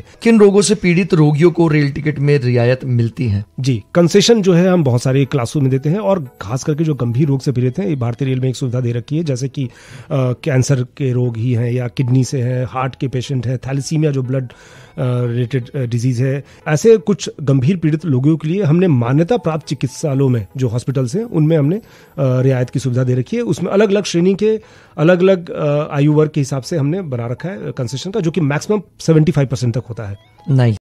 चाहिए किन रोगों से पीड़ित रोगियों को रेल टिकट में रियायत मिलती है जी कंसेशन जो है हम बहुत सारे क्लासों में देते हैं और खास करके जो गंभीर रोग से पीड़ित हैं भारतीय रेल में एक सुविधा दे रखी है जैसे कि कैंसर के रोग ही हैं या किडनी से है हार्ट के पेशेंट है थैलिसीमिया जो ब्लड रिलेटेड डिजीज है ऐसे कुछ गंभीर पीड़ित लोगों के लिए हमने मान्यता प्राप्त चिकित्सालयों में जो हॉस्पिटल्स हैं उनमें हमने रियायत की सुविधा दे रखी है उसमें अलग अलग श्रेणी के अलग अलग आयु वर्ग के हिसाब से हमने बना रखा है कंसेशन का जो कि मैक्सिमम सेवेंटी फाइव परसेंट तक होता है नहीं